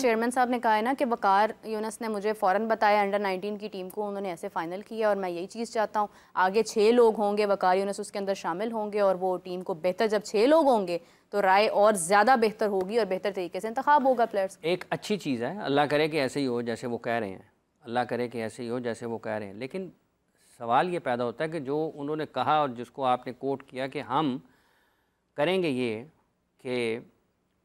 हाँ। चेयरमैन साहब ने कहा है ना कि वकार यूनस ने मुझे फ़ौरन बताया अंडर 19 की टीम को उन्होंने ऐसे फाइनल किया और मैं यही चीज़ चाहता हूँ आगे छः लोग होंगे वकार यूनस उसके अंदर शामिल होंगे और वो टीम को बेहतर जब छः लोग होंगे तो राय और ज़्यादा बेहतर होगी और बेहतर तरीके से इंतखब होगा प्लेयर्स एक अच्छी चीज़ है अल्लाह करे कि ऐसे ही हो जैसे वो कह रहे हैं अल्लाह करे कि ऐसे ही हो जैसे वो कह रहे हैं लेकिन सवाल ये पैदा होता है कि जो उन्होंने कहा और जिसको आपने कोट किया कि हम करेंगे ये कि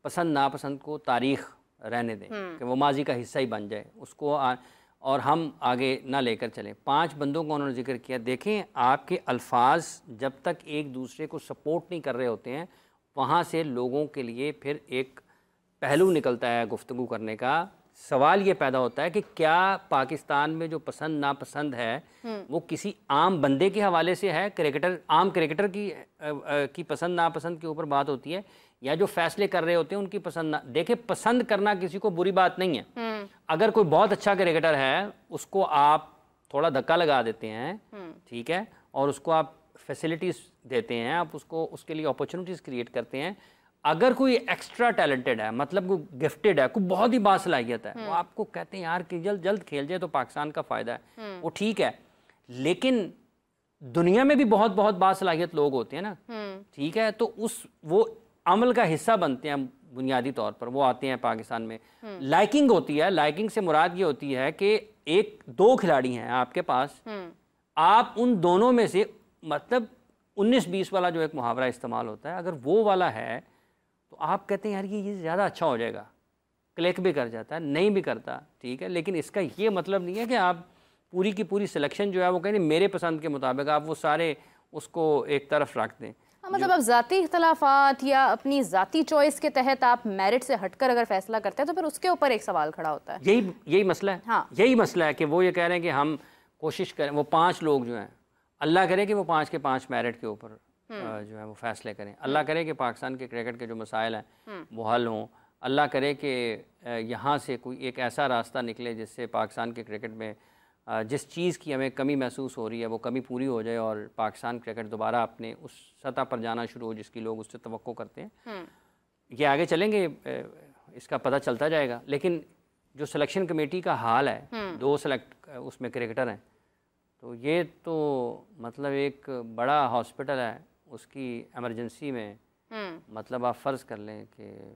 पसंद नापसंद को तारीख़ रहने दें हम्म। कि वो माजी का हिस्सा ही बन जाए उसको आ, और हम आगे ना लेकर चलें पांच बंदों का उन्होंने जिक्र किया देखें आपके अल्फाज जब तक एक दूसरे को सपोर्ट नहीं कर रहे होते हैं वहाँ से लोगों के लिए फिर एक पहलू निकलता है गुफ्तु करने का सवाल ये पैदा होता है कि क्या पाकिस्तान में जो पसंद नापसंद है हम्म। वो किसी आम बंदे के हवाले से है क्रिकेटर आम क्रिकेटर की आ, आ, की पसंद नापसंद के ऊपर बात होती है या जो फैसले कर रहे होते हैं उनकी पसंद ना देखे पसंद करना किसी को बुरी बात नहीं है हम्म। अगर कोई बहुत अच्छा क्रिकेटर है उसको आप थोड़ा धक्का लगा देते हैं हम्म। ठीक है और उसको आप फैसिलिटीज देते हैं आप उसको उसके लिए अपॉर्चुनिटीज क्रिएट करते हैं अगर कोई एक्स्ट्रा टैलेंटेड है मतलब कोई गिफ्टेड है कोई बहुत ही बासलाहियत है वो हम्म। आपको कहते हैं यार कि जल्द जल्द खेल जाए तो पाकिस्तान का फ़ायदा है वो ठीक है लेकिन दुनिया में भी बहुत बहुत बासलाहियत लोग होते हैं ना ठीक है तो उस वो अमल का हिस्सा बनते हैं बुनियादी तौर पर वो आते हैं पाकिस्तान में हम्म। लाइकिंग होती है लाइकिंग से मुराद ये होती है कि एक दो खिलाड़ी हैं आपके पास हम्म। आप उन दोनों में से मतलब 19-20 वाला जो एक मुहावरा इस्तेमाल होता है अगर वो वाला है तो आप कहते हैं यार ये ये ज़्यादा अच्छा हो जाएगा क्लिक भी कर जाता है नहीं भी करता ठीक है लेकिन इसका ये मतलब नहीं है कि आप पूरी की पूरी सिलेक्शन जो है वो कहें मेरे पसंद के मुताबिक आप वो सारे उसको एक तरफ रख दें हाँ, मतलब आप ज़ाती इख्तलाफात या अपनी ज़ाती चॉइस के तहत आप मेरिट से हटकर अगर फैसला करते हैं तो फिर उसके ऊपर एक सवाल खड़ा होता है यही यही मसला है हाँ यही मसला है कि वो ये कह रहे हैं कि हम कोशिश करें वो पांच लोग जो हैं अल्लाह करे कि वो पांच के पांच मेरिट के ऊपर हम्म। जो है वो फैसले करें अल्लाह हम्म। करे कि पाकिस्तान के क्रिकेट के जो मसाइल हैं हम्म। वो हल हों अल्लाह करे कि यहाँ से कोई एक ऐसा रास्ता निकले जिससे पाकिस्तान के क्रिकेट में जिस चीज़ की हमें कमी महसूस हो रही है वो कमी पूरी हो जाए और पाकिस्तान क्रिकेट दोबारा अपने उस सतह पर जाना शुरू हो जिसकी लोग उससे तो करते हैं हम्म। ये आगे चलेंगे इसका पता चलता जाएगा लेकिन जो सिलेक्शन कमेटी का हाल है हम्म। दो सिलेक्ट उसमें क्रिकेटर हैं तो ये तो मतलब एक बड़ा हॉस्पिटल है उसकी एमरजेंसी में हम्म। मतलब आप फ़र्ज़ कर लें कि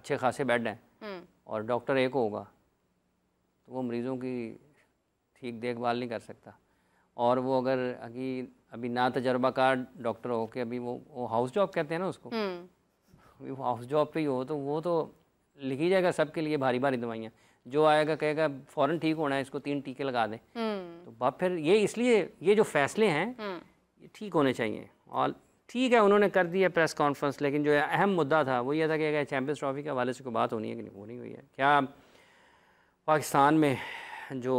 अच्छे खासे बेड हैं और डॉक्टर एक होगा तो वो मरीज़ों की ठीक देखभाल नहीं कर सकता और वो अगर अभी अभी ना तजर्बाकार डॉक्टर हो के अभी वो वो हाउस जॉब कहते हैं ना उसको हम्म। अभी वो हाउस जॉब पे ही हो तो वो तो लिखी जाएगा सबके लिए भारी भारी दवाइयाँ जो आएगा कहेगा फ़ौरन ठीक होना है इसको तीन टीके लगा दें हम्म। तो बाप फिर ये इसलिए ये जो फैसले हैं हम्म। ये ठीक होने चाहिए और ठीक है उन्होंने कर दिया प्रेस कॉन्फ्रेंस लेकिन जो अहम मुद्दा था वो ये था कि अगर चैम्पियंस ट्रॉफी के हवाले से कोई बात होनी है कि नहीं वो नहीं हुई है क्या पाकिस्तान में जो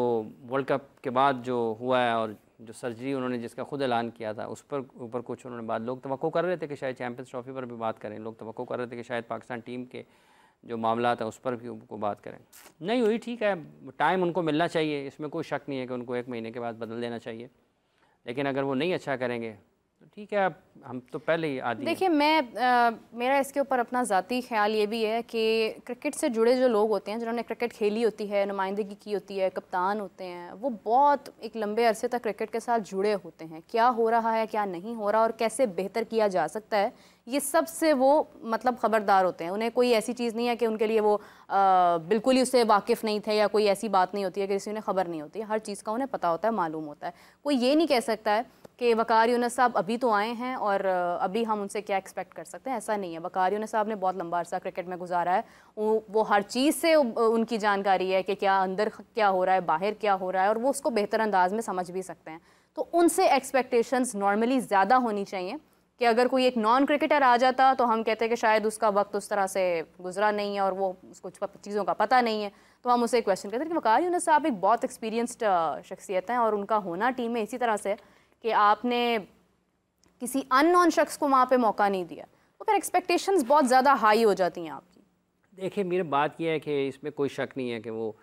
वर्ल्ड कप के बाद जो हुआ है और जो सर्जरी उन्होंने जिसका खुद ऐलान किया था उस पर ऊपर कुछ उन्होंने बात लोग तो कर रहे थे कि शायद चैम्पियंस ट्रॉफी पर भी बात करें लोग तो कर रहे थे कि शायद पाकिस्तान टीम के जो मामला था उस पर भी उनको बात करें नहीं हुई ठीक है टाइम उनको मिलना चाहिए इसमें कोई शक नहीं है कि उनको एक महीने के बाद बदल देना चाहिए लेकिन अगर वो नहीं अच्छा करेंगे ठीक है हम तो पहले ही आदि देखिए मैं आ, मेरा इसके ऊपर अपना ज़ाती ख्याल ये भी है कि क्रिकेट से जुड़े जो लोग होते हैं जिन्होंने क्रिकेट खेली होती है नुमाइंदगी की होती है कप्तान होते हैं वो बहुत एक लंबे अरसे तक क्रिकेट के साथ जुड़े होते हैं क्या हो रहा है क्या नहीं हो रहा और कैसे बेहतर किया जा सकता है ये सबसे वो मतलब ख़बरदार होते हैं उन्हें कोई ऐसी चीज़ नहीं है कि उनके लिए वो आ, बिल्कुल ही उससे वाकिफ़ नहीं थे या कोई ऐसी बात नहीं होती है कि जिससे उन्हें खबर नहीं होती हर चीज़ का उन्हें पता होता है मालूम होता है कोई ये नहीं कह सकता है कि वकार साहब अभी तो आए हैं और अभी हम उनसे क्या एक्सपेक्ट कर सकते हैं ऐसा नहीं है वकार साहब ने बहुत लंबा अरसा क्रिकेट में गुजारा है वो, हर चीज़ से उनकी जानकारी है कि क्या अंदर क्या हो रहा है बाहर क्या हो रहा है और वो उसको बेहतर अंदाज में समझ भी सकते हैं तो उनसे एक्सपेक्टेशंस नॉर्मली ज़्यादा होनी चाहिए कि अगर कोई एक नॉन क्रिकेटर आ जाता तो हम कहते हैं कि शायद उसका वक्त उस तरह से गुजरा नहीं है और वो उसको चीज़ों का पता नहीं है तो हम उसे क्वेश्चन करते हैं कि वकार साहब एक बहुत एक्सपीरियंस्ड शख्सियत हैं और उनका होना टीम में इसी तरह से है कि आपने किसी अननोन शख्स को वहाँ पे मौका नहीं दिया तो फिर एक्सपेक्टेशंस बहुत ज़्यादा हाई हो जाती हैं आपकी देखिए मेरी बात यह है कि इसमें कोई शक नहीं है कि वो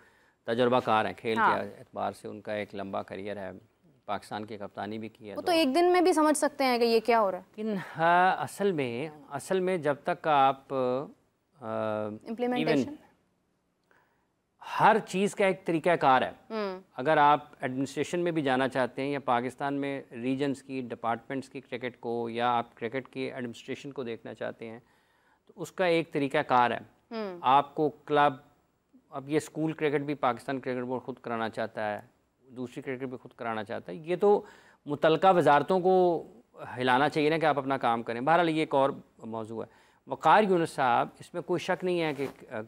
तजर्बाकार हैं खेल हाँ। के अतबार से उनका एक लंबा करियर है पाकिस्तान की कप्तानी भी की है वो तो, तो, एक दिन में भी समझ सकते हैं कि ये क्या हो रहा है लेकिन हाँ, असल में असल में जब तक आप इम्प्लीमेंटेशन हर चीज़ का एक तरीक़ाकार है हम्म। अगर आप एडमिनिस्ट्रेशन में भी जाना चाहते हैं या पाकिस्तान में रीजन्स की डिपार्टमेंट्स की क्रिकेट को या आप क्रिकेट की एडमिनिस्ट्रेशन को देखना चाहते हैं तो उसका एक तरीक़ाकार है हम्म। आपको क्लब अब ये स्कूल क्रिकेट भी पाकिस्तान क्रिकेट बोर्ड ख़ुद कराना चाहता है दूसरी क्रिकेट भी ख़ुद कराना चाहता है ये तो मुतलका वजारतों को हिलाना चाहिए ना कि आप अपना काम करें बहरहाल ये एक और मौजू है वक़ार यूनस साहब इसमें कोई शक नहीं है कि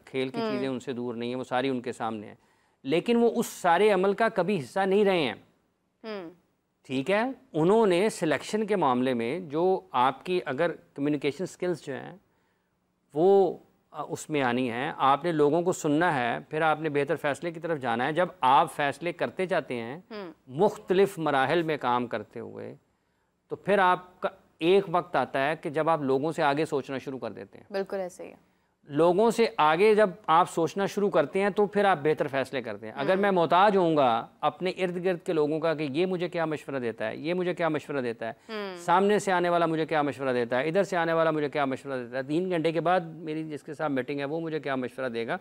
खेल की हम्म। चीज़ें उनसे दूर नहीं है वो सारी उनके सामने हैं लेकिन वो उस सारे अमल का कभी हिस्सा नहीं रहे हैं हम्म। ठीक है उन्होंने सिलेक्शन के मामले में जो आपकी अगर कम्युनिकेशन स्किल्स जो हैं वो उसमें आनी है आपने लोगों को सुनना है फिर आपने बेहतर फैसले की तरफ जाना है जब आप फैसले करते जाते हैं हम्म। मुख्तलिफ मराहल में काम करते हुए तो फिर आपका एक वक्त आता है कि जब आप लोगों से आगे सोचना शुरू कर देते हैं बिल्कुल ऐसे ही लोगों से आगे जब आप सोचना शुरू करते हैं तो फिर आप बेहतर फैसले करते हैं अगर हाँ। मैं मोहताज होऊंगा अपने इर्द गिर्द के लोगों का कि ये मुझे क्या मशवरा देता है ये मुझे क्या मशवरा देता है हम्म। सामने से आने वाला मुझे क्या मशवरा देता है इधर से आने वाला मुझे क्या मशवरा देता है तीन घंटे के बाद मेरी जिसके साथ मीटिंग है वो मुझे क्या मशवरा देगा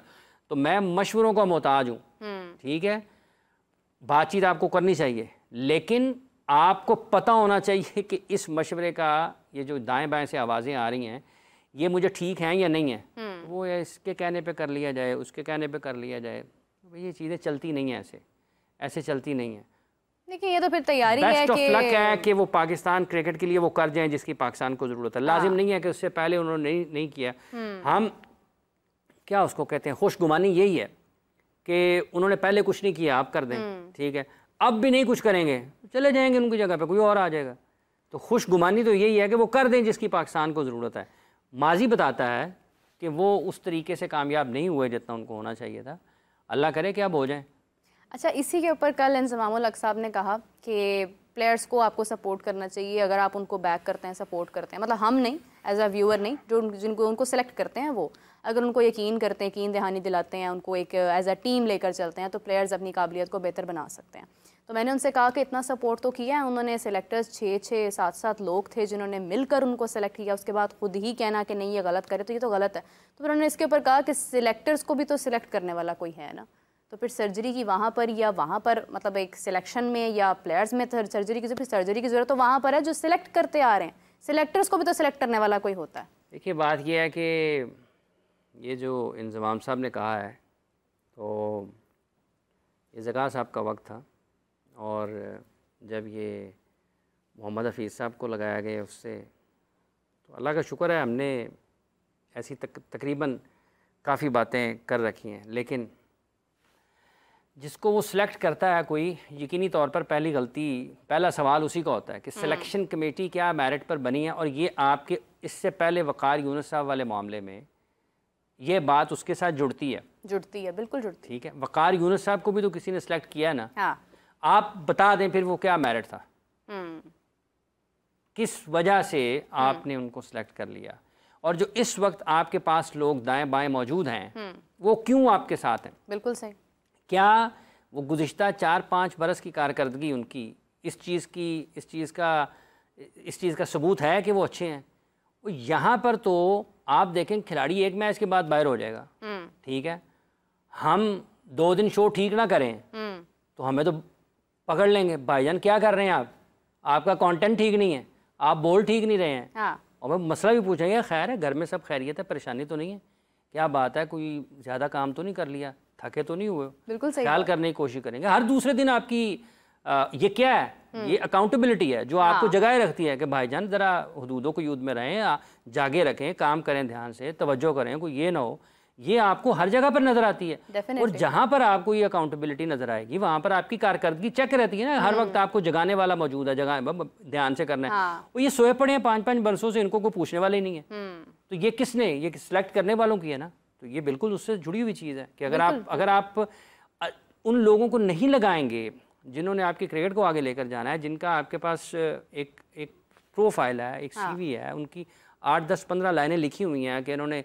तो मैं मशवरों का मोहताज हूँ हम्म। ठीक है बातचीत आपको करनी चाहिए लेकिन आपको पता होना चाहिए कि इस मशवरे का ये जो दाएं बाएं से आवाज़ें आ रही हैं ये मुझे ठीक हैं या नहीं है हम्म। वो इसके कहने पे कर लिया जाए उसके कहने पे कर लिया जाए तो ये चीज़ें चलती नहीं हैं ऐसे ऐसे चलती नहीं हैं देखिए ये तो फिर तैयारी है कि लक है कि वो पाकिस्तान क्रिकेट के लिए वो कर जाएं जिसकी पाकिस्तान को ज़रूरत है हाँ। लाजिम नहीं है कि उससे पहले उन्होंने नहीं नहीं किया हम्म। हम क्या उसको कहते हैं खुशगुमानी यही है कि उन्होंने पहले कुछ नहीं किया आप कर दें हम्म। ठीक है अब भी नहीं कुछ करेंगे चले जाएंगे उनकी जगह पर कोई और आ जाएगा तो खुश गुमानी तो यही है कि वो कर दें जिसकी पाकिस्तान को ज़रूरत है माजी बताता है कि वो उस तरीके से कामयाब नहीं हुए जितना उनको होना चाहिए था अल्लाह करे कि अब हो जाए अच्छा इसी के ऊपर कल इंजमाम साहब ने कहा कि प्लेयर्स को आपको सपोर्ट करना चाहिए अगर आप उनको बैक करते हैं सपोर्ट करते हैं मतलब हम नहीं एज अ व्यूअर नहीं जो जिनको उनको सेलेक्ट करते हैं वो अगर उनको यकीन करते हैं यकीन दहानी दिलाते हैं उनको एक एज अ टीम लेकर चलते हैं तो प्लेयर्स अपनी काबिलियत को बेहतर बना सकते हैं तो मैंने उनसे कहा कि इतना सपोर्ट तो किया है उन्होंने सेलेक्टर्स छः छः सात सात लोग थे जिन्होंने मिलकर उनको सेलेक्ट किया उसके बाद खुद ही कहना कि नहीं ये गलत करे तो ये तो गलत है तो फिर उन्होंने इसके ऊपर कहा कि सिलेक्टर्स को भी तो सिलेक्ट करने वाला कोई है ना तो फिर सर्जरी की वहाँ पर या वहाँ पर मतलब एक सिलेक्शन में या प्लेयर्स में सर्जरी की फिर सर्जरी की ज़रूरत तो वहाँ पर है जो सिलेक्ट करते आ रहे हैं सिलेक्टर्स को भी तो सिलेक्ट करने वाला कोई होता है देखिए बात यह है कि ये जो इंजमाम साहब ने कहा है तो ये जगह साहब का वक्त था और जब ये मोहम्मद हफीज़ साहब को लगाया गया उससे तो अल्लाह का शुक्र है हमने ऐसी तक, तकरीबन काफ़ी बातें कर रखी हैं लेकिन जिसको वो सिलेक्ट करता है कोई यकीनी तौर पर पहली गलती पहला सवाल उसी का होता है कि सिलेक्शन हम्म। कमेटी क्या मेरिट पर बनी है और ये आपके इससे पहले वक़ार यूनस साहब वाले मामले में ये बात उसके साथ जुड़ती है जुड़ती है बिल्कुल जुड़ती ठीक है वक़ार यूनस साहब को भी तो किसी ने सिलेक्ट किया है ना हाँ। आप बता दें फिर वो क्या मेरिट था हम्म। किस वजह से हम्म। आपने उनको सिलेक्ट कर लिया और जो इस वक्त आपके पास लोग दाएं बाएं मौजूद हैं वो क्यों आपके साथ हैं बिल्कुल सही क्या वो गुज्त चार पाँच बरस की कारकर्दगी उनकी इस चीज़ की इस चीज़ का इस चीज़ का सबूत है कि वो अच्छे हैं वो यहाँ पर तो आप देखें खिलाड़ी एक मैच के बाद बाहर हो जाएगा हम्म। ठीक है हम दो दिन शो ठीक ना करें हम्म। तो हमें तो पकड़ लेंगे भाईजान क्या कर रहे हैं आप आपका कंटेंट ठीक नहीं है आप बोल ठीक नहीं रहे हैं हाँ। और मैं मसला भी पूछेंगे खैर है घर में सब खैरियत है परेशानी तो नहीं है क्या बात है कोई ज़्यादा काम तो नहीं कर लिया थके तो नहीं हुए बिल्कुल सही ख्याल करने की कोशिश करेंगे हर दूसरे दिन आपकी आ, ये क्या है हम्म। ये अकाउंटेबिलिटी है जो हाँ। आपको जगाए रखती है कि भाईजान ज़रा हदूदों को युद्ध में रहें जागे रखें काम करें ध्यान से तवज्जो करें कोई ये ना हो ये आपको हर जगह पर नजर आती है Definitely. और जहां पर आपको ये अकाउंटेबिलिटी नजर आएगी वहां पर आपकी कारकर्दगी चेक रहती है ना हर वक्त हम्म। आपको जगाने वाला मौजूद है जगह ध्यान से करना है हाँ। और ये सोए पड़े हैं पांच पांच बरसों से इनको कोई पूछने वाले ही नहीं है हम्म। तो ये किसने ये सिलेक्ट करने वालों की है ना तो ये बिल्कुल उससे जुड़ी हुई चीज़ है कि अगर आप अगर आप उन लोगों को नहीं लगाएंगे जिन्होंने आपके क्रिकेट को आगे लेकर जाना है जिनका आपके पास एक एक प्रोफाइल है एक हाँ। सीवी है उनकी आठ दस पंद्रह लाइनें लिखी हुई हैं कि इन्होंने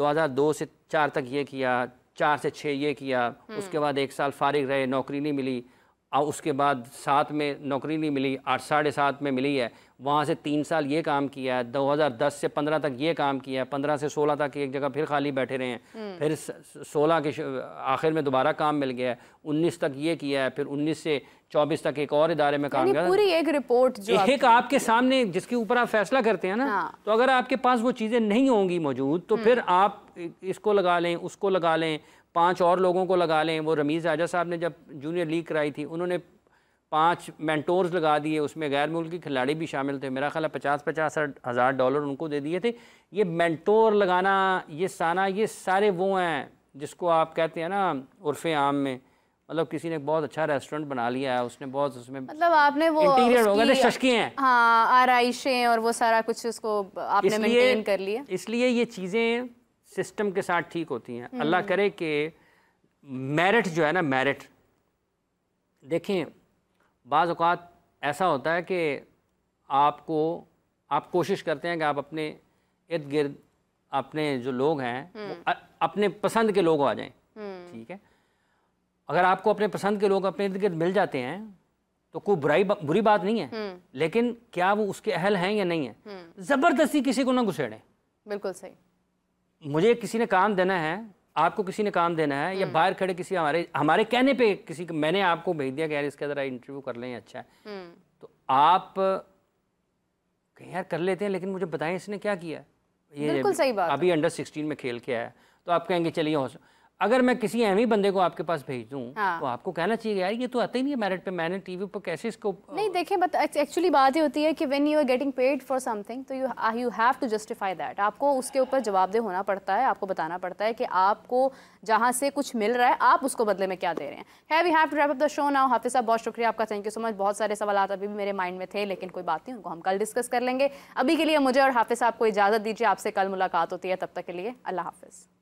2002 से चार तक ये किया चार से छः ये किया हम्म। उसके बाद एक साल फारिग रहे नौकरी नहीं मिली और उसके बाद सात में नौकरी नहीं मिली आठ साढ़े सात में मिली है वहाँ से तीन साल ये काम किया है 2010 से 15 तक ये काम किया है 15 से 16 तक एक जगह फिर खाली बैठे रहे हैं हम्म। फिर 16 के आखिर में दोबारा काम मिल गया है 19 तक ये किया है फिर 19 से 24 तक एक और इदारे में काम किया पूरी एक रिपोर्ट जो एक आपके सामने जिसके ऊपर आप फैसला करते हैं ना हाँ। तो अगर आपके पास वो चीज़ें नहीं होंगी मौजूद तो हम्म। फिर आप इसको लगा लें उसको लगा लें पांच और लोगों को लगा लें वो रमीज़ राजा साहब ने जब जूनियर लीग कराई थी उन्होंने पांच मैंटोर्स लगा दिए उसमें गैर मुल्की खिलाड़ी भी शामिल थे मेरा ख्याल पचास पचास हज़ार डॉलर उनको दे दिए थे ये मैंटोर लगाना ये साना ये सारे वो हैं जिसको आप कहते हैं ना उर्फ आम में मतलब किसी ने बहुत अच्छा रेस्टोरेंट बना लिया है उसने बहुत उसमें मतलब आपने वो इंटीरियर हो गए तो हैं हाँ आरइशें और वो सारा कुछ उसको आपने मेंटेन कर लिया इसलिए ये चीज़ें सिस्टम के साथ ठीक होती हैं हम्म। अल्लाह करे कि मेरिट जो है ना मेरिट देखें बाज़ात ऐसा होता है कि आपको आप कोशिश करते हैं कि आप अपने इर्द गिर्द अपने जो लोग हैं हम्म। अपने पसंद के लोग आ जाएं हम्म। ठीक है अगर आपको अपने पसंद के लोग अपने इर्द गिर्द मिल जाते हैं तो कोई बुराई बा, बुरी बात नहीं है लेकिन क्या वो उसके अहल हैं या नहीं है ज़बरदस्ती किसी को ना घुसेड़ें बिल्कुल सही मुझे किसी ने काम देना है आपको किसी ने काम देना है या हम्म। बाहर खड़े किसी हमारे हमारे कहने पे किसी मैंने आपको भेज दिया कि यार इसका ज़रा इंटरव्यू कर लें अच्छा है हम्म। तो आप कहीं यार कर लेते हैं लेकिन मुझे बताएं इसने क्या किया ये बिल्कुल सही बात अभी अंडर सिक्सटीन में खेल के आया तो आप कहेंगे चलिए अगर मैं किसी अहमी बंदे को आपके पास भेज दूँ हाँ। तो आपको कहना चाहिए यार ये तो आता ही नहीं है मेरिट पे मैंने टीवी पर कैसे इसको नहीं देखें बट एक्चुअली बात ये होती है कि when you are getting paid for something तो you you have to justify that आपको उसके ऊपर जवाबदेह होना पड़ता है आपको बताना पड़ता है कि आपको जहाँ से कुछ मिल रहा है आप उसको बदले में क्या दे रहे हैं we have to wrap up the show now Hafiz साहब बहुत शुक्रिया आपका थैंक यू सो मच बहुत सारे सवाल अभी भी मेरे माइंड में थे लेकिन कोई बात नहीं उनको हम कल डिस्कस कर लेंगे अभी के लिए मुझे और हाफिज साहब को इजाज़त दीजिए आपसे कल मुलाकात होती है तब तक के लिए अल्लाह हाफिज़